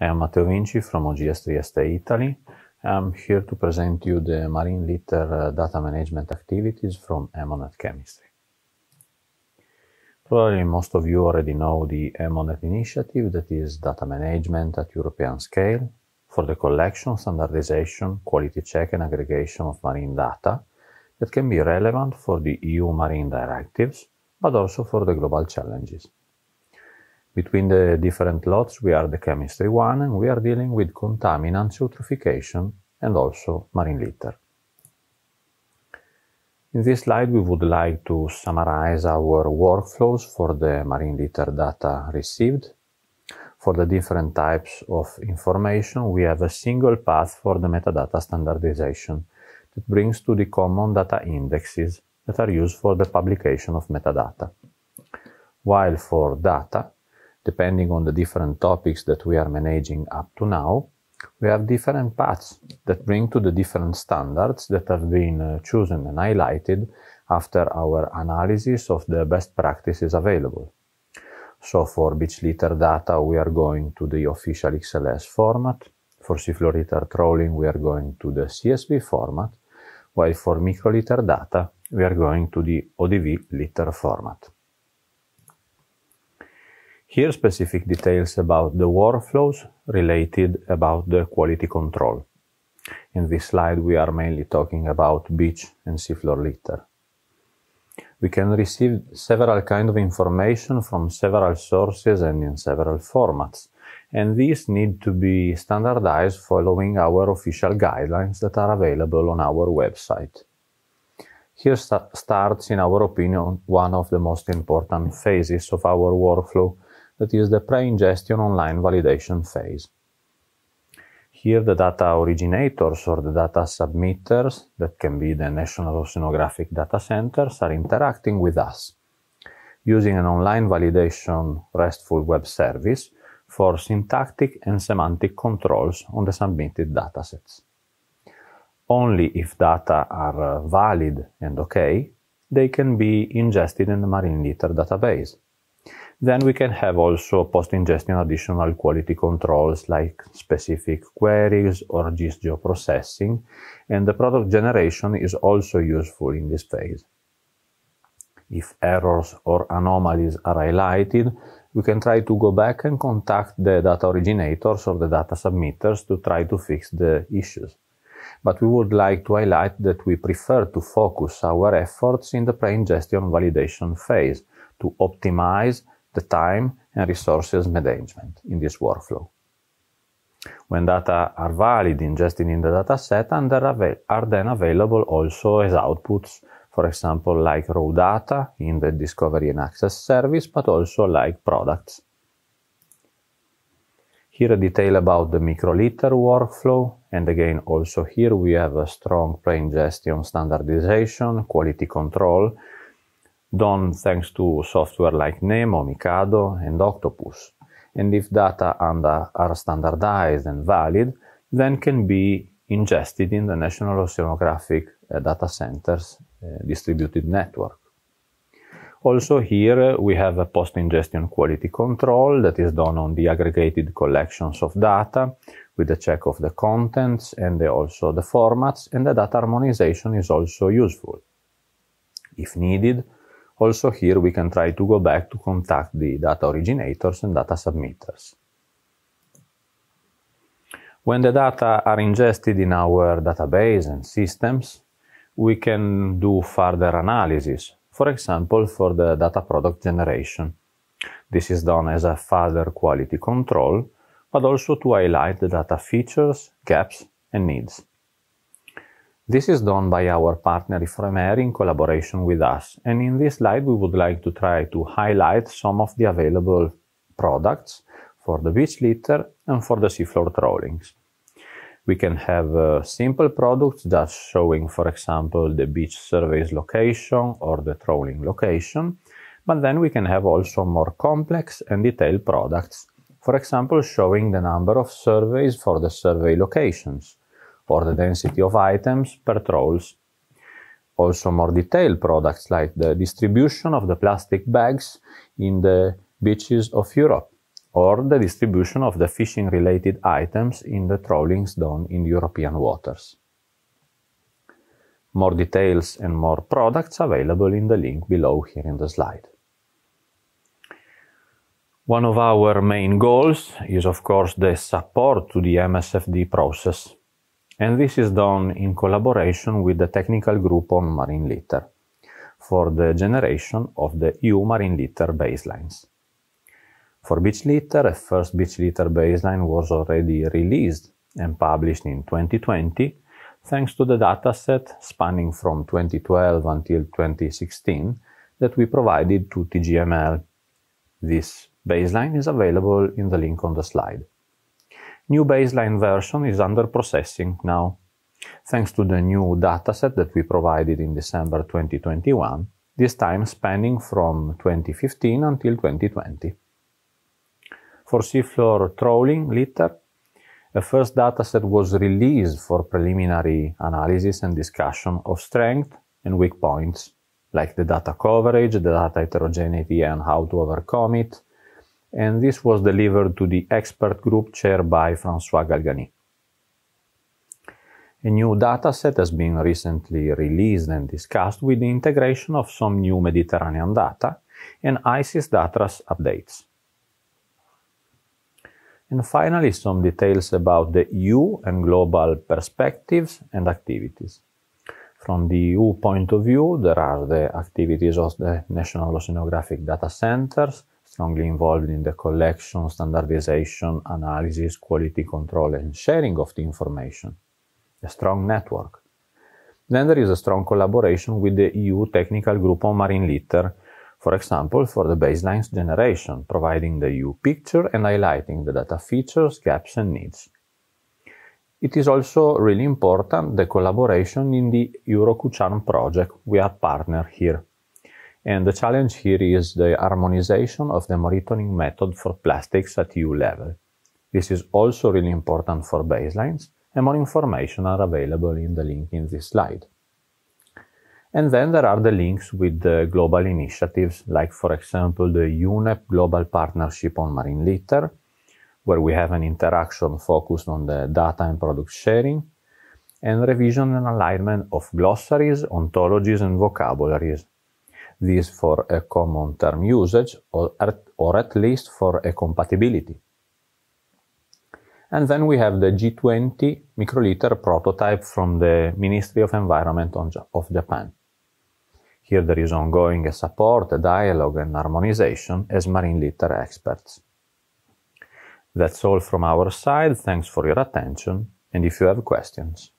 I am Matteo Vinci from OGS Trieste, Italy. I'm here to present you the marine litter uh, data management activities from Emonet Chemistry. Probably most of you already know the Emonet initiative that is data management at European scale for the collection, standardization, quality check and aggregation of marine data that can be relevant for the EU marine directives, but also for the global challenges. Between the different lots we are the chemistry one and we are dealing with contaminants, eutrophication and also marine litter. In this slide we would like to summarize our workflows for the marine litter data received. For the different types of information we have a single path for the metadata standardization that brings to the common data indexes that are used for the publication of metadata. While for data depending on the different topics that we are managing up to now, we have different paths that bring to the different standards that have been uh, chosen and highlighted after our analysis of the best practices available. So for beach litter data, we are going to the official XLS format. For seafloor trolling, we are going to the CSV format, while for microliter data, we are going to the ODV litter format. Here specific details about the workflows related about the quality control. In this slide we are mainly talking about beach and seafloor litter. We can receive several kind of information from several sources and in several formats, and these need to be standardized following our official guidelines that are available on our website. Here st starts, in our opinion, one of the most important phases of our workflow that is the pre-ingestion online validation phase. Here the data originators or the data submitters, that can be the National Oceanographic Data Centers, are interacting with us using an online validation RESTful web service for syntactic and semantic controls on the submitted datasets. Only if data are valid and okay, they can be ingested in the marine litter database. Then we can have also post-ingestion additional quality controls like specific queries or GIS geoprocessing, and the product generation is also useful in this phase. If errors or anomalies are highlighted, we can try to go back and contact the data originators or the data submitters to try to fix the issues. But we would like to highlight that we prefer to focus our efforts in the pre-ingestion validation phase to optimize the time and resources management in this workflow. When data are valid ingested in the dataset and are then available also as outputs, for example, like raw data in the discovery and access service, but also like products. Here a detail about the microliter workflow, and again also here we have a strong pre-ingestion standardization, quality control, done thanks to software like Nemo, Mikado, and Octopus. And if data are standardized and valid, then can be ingested in the National Oceanographic uh, Data Center's uh, distributed network. Also here uh, we have a post-ingestion quality control that is done on the aggregated collections of data with the check of the contents and the, also the formats and the data harmonization is also useful. If needed, also here we can try to go back to contact the data originators and data submitters. When the data are ingested in our database and systems, we can do further analysis, for example, for the data product generation. This is done as a further quality control, but also to highlight the data features, gaps, and needs. This is done by our partner Ifremer in collaboration with us. And in this slide, we would like to try to highlight some of the available products for the beach litter and for the seafloor trawlings. We can have uh, simple products just showing, for example, the beach surveys location or the trawling location, but then we can have also more complex and detailed products, for example, showing the number of surveys for the survey locations, for the density of items per trolls. Also more detailed products like the distribution of the plastic bags in the beaches of Europe or the distribution of the fishing-related items in the trawlings done in European waters. More details and more products available in the link below here in the slide. One of our main goals is, of course, the support to the MSFD process and this is done in collaboration with the technical group on marine litter for the generation of the EU marine litter baselines. For beach litter, a first beach litter baseline was already released and published in 2020 thanks to the dataset spanning from 2012 until 2016 that we provided to TGML. This baseline is available in the link on the slide. New baseline version is under processing now. Thanks to the new dataset that we provided in December 2021, this time spanning from 2015 until 2020. For seafloor trawling litter, a first dataset was released for preliminary analysis and discussion of strength and weak points, like the data coverage, the data heterogeneity and how to overcome it, and this was delivered to the expert group chaired by Francois Galgani. A new dataset has been recently released and discussed with the integration of some new Mediterranean data and ISIS DATRAS updates. And finally, some details about the EU and global perspectives and activities. From the EU point of view, there are the activities of the National Oceanographic Data Centers, strongly involved in the collection, standardization, analysis, quality control, and sharing of the information. A strong network. Then there is a strong collaboration with the EU technical group on marine litter, for example, for the baselines generation, providing the EU picture and highlighting the data features, gaps, and needs. It is also really important the collaboration in the EuroCuchan project. We are partner here. And the challenge here is the harmonization of the monitoring method for plastics at EU level. This is also really important for baselines, and more information are available in the link in this slide. And then there are the links with the global initiatives, like for example the UNEP Global Partnership on Marine Litter, where we have an interaction focused on the data and product sharing, and revision and alignment of glossaries, ontologies, and vocabularies this for a common term usage or at, or at least for a compatibility. And then we have the G20 microliter prototype from the Ministry of Environment of Japan. Here there is ongoing a support, a dialogue and harmonization as marine litter experts. That's all from our side. Thanks for your attention. And if you have questions,